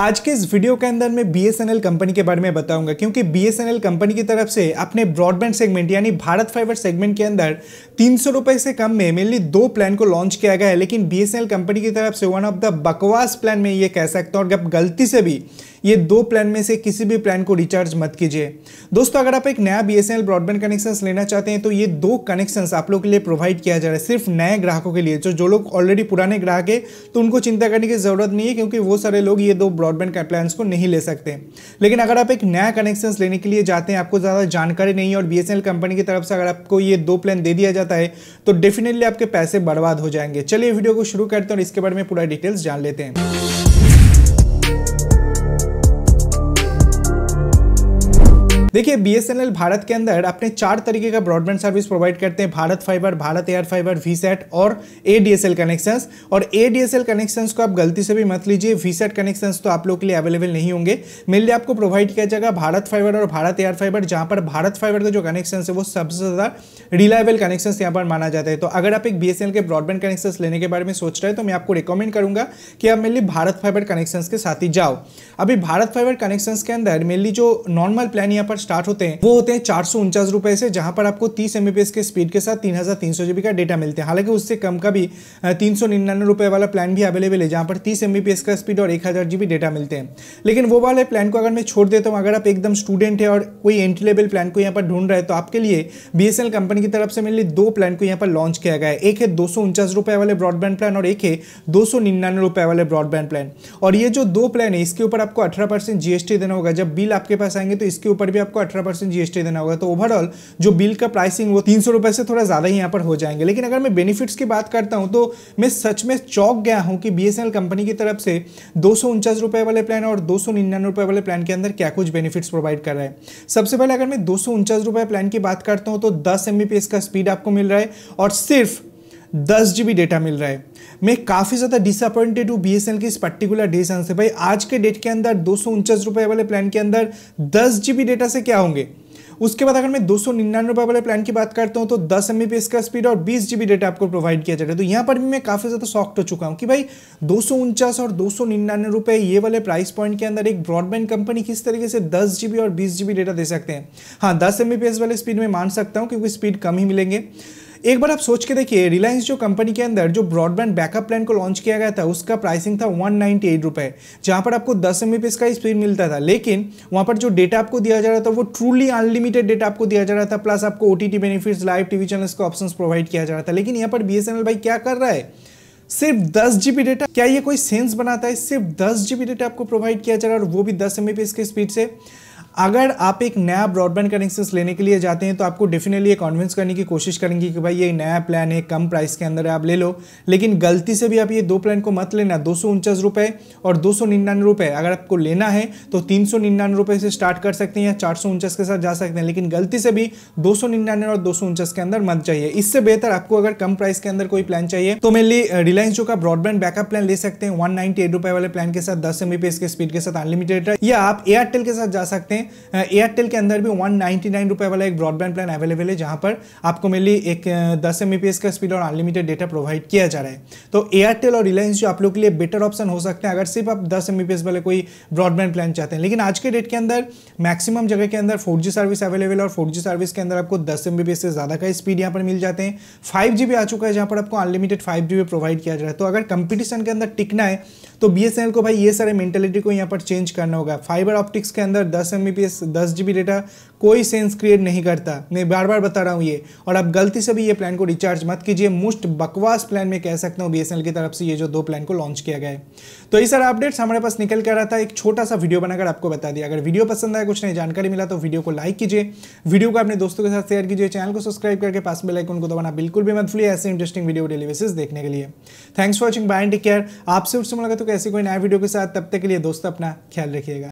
आज के इस वीडियो के अंदर मैं बी कंपनी के बारे में बताऊंगा क्योंकि बी कंपनी की तरफ से अपने ब्रॉडबैंड सेगमेंट यानी भारत फाइबर सेगमेंट के अंदर तीन सौ से कम में मेनली दो प्लान को लॉन्च किया गया है लेकिन बी कंपनी की तरफ से वन ऑफ द बकवास प्लान में ये कह सकता हूँ और गलती से भी ये दो प्लान में से किसी भी प्लान को रिचार्ज मत कीजिए दोस्तों अगर आप एक नया बी ब्रॉडबैंड कनेक्शन लेना चाहते हैं तो ये दो कनेक्शन आप लोग के लिए प्रोवाइड किया जा रहा है सिर्फ नए ग्राहकों के लिए जो जो लोग ऑलरेडी पुराने ग्राहक है तो उनको चिंता करने की ज़रूरत नहीं है क्योंकि वो सारे लोग ये दो ब्रॉडबैंड प्लान को नहीं ले सकते लेकिन अगर आप एक नया कनेक्शन लेने के लिए जाते हैं आपको ज़्यादा जानकारी नहीं है और बी कंपनी की तरफ से अगर आपको ये दो प्लान दे दिया जाता है तो डेफिनेटली आपके पैसे बर्बाद हो जाएंगे चलिए वीडियो को शुरू करते हैं और इसके बारे में पूरा डिटेल्स जान लेते हैं देखिए बीएसएनएल भारत के अंदर अपने चार तरीके का ब्रॉडबैंड सर्विस प्रोवाइड करते हैं Bharat fibre Bharat air fibre VSAT और एडीएसएल कनेक्शंस और एडीएसएल कनेक्शंस को आप गलती से भी मत लीजिए वीसेट कनेक्शंस तो आप लोग के लिए अवेलेबल नहीं होंगे मेनली आपको प्रोवाइड किया जाएगा भारत फाइबर और भारत एयर फाइबर जहाँ पर भारत फाइबर का जो कनेक्शन है वो सबसे ज़्यादा रिलायबल कनेक्शन यहाँ पर माना जाता है तो अगर आप एक बी के ब्रॉडबैंड कनेक्शन लेने के बारे में सोच रहे हैं तो मैं आपको रिकमेंड करूंगा कि आप मेनली भारत फाइबर कनेक्शन के साथ ही जाओ अभी भारत फाइबर कनेक्शन के अंदर मेनली जो नॉर्मल प्लान यहाँ पर स्टार्ट होते हैं वो होते हैं चार सौ उनचास रुपए से जहां पर आपको तीस एमबीपीएस के स्पीड के साथ तीन हजार तीन सौ जीबी का डेटा मिलता है हालांकि उससे कम का भी तीन सौ निन्यानवे रुपए वाला प्लान भी अवेलेबल है जहां पर तीस एमबीपीएस का स्पीड और एक हजार जीबी डेटा मिलते हैं लेकिन वो वाले प्लान को अगर मैं छोड़ देता हूँ अगर आप एकदम स्टूडेंट है और कोई एंट्री लेवल प्लान को यहाँ पर ढूंढ रहे तो आपके लिए बी कंपनी की तरफ से मेरे दो प्लान को यहाँ पर लॉन्च किया गया है एक है दो रुपए वाले ब्रॉडबैंड प्लान और एक है दो रुपए वाले ब्रॉडबैंड प्लान और ये जो दो प्लान है इसके ऊपर आपको अठारह परसेंट जीएसटी देना होगा जब बिल आपके पास आएंगे तो इसके ऊपर भी आपको अठारह परसेंट जीएसटी देना होगा तो ओवरऑल जो बिल का प्राइसिंग वो तीन सौ रुपये से थोड़ा ज़्यादा ही यहाँ पर हो जाएंगे लेकिन अगर मैं बेनिफिट्स की बात करता हूँ तो मैं सच में चौक गया हूँ कि बी कंपनी की तरफ से दो रुपए वाले प्लान और दो रुपए वाले प्लान के अंदर क्या कुछ बेनिफिट्स प्रोवाइड कर रहा है सबसे पहले अगर मैं दो रुपए प्लान की बात करता हूँ तो दस एमबीपीएस का स्पीड आपको मिल रहा है और सिर्फ दस जी डेटा मिल रहा है मैं काफ़ी ज़्यादा डिसअपॉइंटेड हूँ बी एस के इस पर्टिकुलर डिसीजन से भाई आज के डेट के अंदर दो सौ वाले प्लान के अंदर दस जी डेटा से क्या होंगे उसके बाद अगर मैं दो सौ निन्यानवे वाले प्लान की बात करता हूँ तो दस एम का स्पीड और बीस जी डेटा आपको प्रोवाइड किया जाएगा है तो यहाँ पर भी मैं काफ़ी ज़्यादा सॉफ्ट हो चुका हूँ कि भाई दो और दो सौ ये वाले प्राइस पॉइंट के अंदर एक ब्रॉडबैंड कंपनी किस तरीके से दस जी और बीस जी डेटा दे सकते हैं हाँ दस एम वाले स्पीड में मान सकता हूँ क्योंकि स्पीड कम ही मिलेंगे एक बार आप सोच के देखिए रिलायंस जो कंपनी के अंदर जो ब्रॉडबैंड बैकअप प्लान को लॉन्च किया गया था उसका प्राइसिंग था वन नाइनटी एट रुपए जहां पर आपको दस एम का स्पीड मिलता था लेकिन वहां पर जो डेटा आपको दिया जा रहा था वो ट्रूली अनलिमिटेड डेटा आपको दिया जा रहा था प्लस आपको ओ बेनिफिट्स लाइव टीवी चैनल्स का ऑप्शन प्रोवाइड किया जा रहा था लेकिन यहाँ पर बी भाई क्या कर रहा है सिर्फ दस जीबी डेटा क्या ये कोई सेंस बनाता है सिर्फ दस जीबी डेटा आपको प्रोवाइड किया जा रहा है और वो भी दस एम के स्पीड से अगर आप एक नया ब्रॉडबैंड कनेक्शन लेने के लिए जाते हैं तो आपको डेफिनेटली कॉन्विंस करने की कोशिश करेंगे कि भाई ये नया प्लान है कम प्राइस के अंदर आप ले लो लेकिन गलती से भी आप ये दो प्लान को मत लेना दो रुपए और दो सौ रुपए अगर आपको लेना है तो तीन सौ रुपए से स्टार्ट कर सकते हैं या चार सौ के साथ जा सकते हैं लेकिन गलती से भी दो सौ और दो सौ के अंदर मत जाइए इससे बेहतर आपको अगर कम प्राइस के अंदर कोई प्लान चाहिए तो मेनली रिलायंस जो का ब्रॉडबैंड बैकअप प्लान ले सकते हैं वन रुपए वाले प्लान के साथ दस एमबीपीएस के स्पीड के साथ अनलिमिटेड या आप एयरटेल के साथ जा सकते हैं एयरटेल के अंदर भी वन नाइन्टी वाला एक ब्रॉडबैंड प्लान अवेलेबल है जहाँ पर आपको मेनली एक दस एम का स्पीड और अनलिमिटेड डेटा प्रोवाइड किया जा रहा है तो एयरटेल और रिलायंस जो आप लोग के लिए बेटर ऑप्शन हो सकते हैं अगर सिर्फ आप दस एम वाले कोई ब्रॉडबैंड प्लान चाहते हैं लेकिन आज के डेट के अंदर मैक्सिमम जगह के अंदर फोर सर्विस अवेलेबल और फोर सर्विस के अंदर आपको दस एम से ज़्यादा का स्पीड यहाँ पर मिल जाते हैं फाइव जी आ चुका है जहाँ पर आपको अनलिमिटेड फाइव जी प्रोवाइड किया जा रहा है तो अगर कंपटीशन के अंदर टिकना है तो बी को भाई ये सारे मेंटेलिटी को यहाँ पर चेंज करना होगा फाइबर ऑप्टिक्स के अंदर दस एम एमबीपीएस दस जी डेटा कोई सेंस क्रिएट नहीं करता मैं बार बार बता रहा हूँ ये और आप गलती से भी ये प्लान को रिचार्ज मत कीजिए मोस्ट बकवास प्लान में कह सकता हूँ बी की तरफ से ये जो दो प्लान को लॉन्च किया गया है तो ये सारा अपडेट्स हमारे पास निकल कर रहा था एक छोटा सा वीडियो बनाकर आपको बता दिया अगर वीडियो पसंद आया कुछ नई जानकारी मिला तो वीडियो को लाइक कीजिए वीडियो को अपने दोस्तों के साथ शेयर कीजिए चैनल को सब्सक्राइब करके पास में लाइक उनको दबाना बिल्कुल भी मत भूलिए ऐसे इंटरेस्टिंग वीडियो डेली देखने के लिए thanks for watching bye and take care आपसे उससे मुलाकात तो कैसे कोई नया वीडियो के साथ तब तक के लिए दोस्तों अपना ख्याल रखिएगा